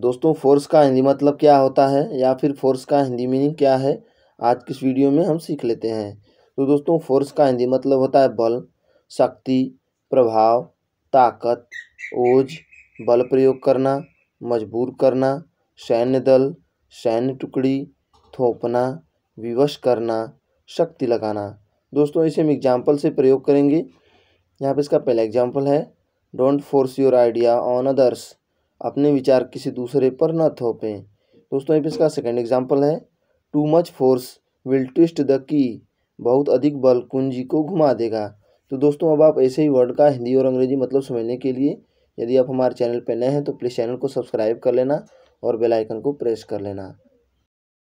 दोस्तों फोर्स का हिंदी मतलब क्या होता है या फिर फोर्स का हिंदी मीनिंग क्या है आज किस वीडियो में हम सीख लेते हैं तो दोस्तों फोर्स का हिंदी मतलब होता है बल शक्ति प्रभाव ताकत ओज बल प्रयोग करना मजबूर करना सैन्य दल सैन्य टुकड़ी थोपना विवश करना शक्ति लगाना दोस्तों इसे हम एग्जाम्पल से प्रयोग करेंगे यहाँ पे इसका पहला एग्जाम्पल है don't force your idea on others अपने विचार किसी दूसरे पर न थोपें दोस्तों यहाँ इसका सेकेंड एग्जाम्पल है too much force will twist the key बहुत अधिक बल कुंजी को घुमा देगा तो दोस्तों अब आप ऐसे ही वर्ड का हिंदी और अंग्रेजी मतलब समझने के लिए यदि आप हमारे चैनल पर नए हैं तो प्लीज़ चैनल को सब्सक्राइब कर लेना और बेल आइकन को प्रेस कर लेना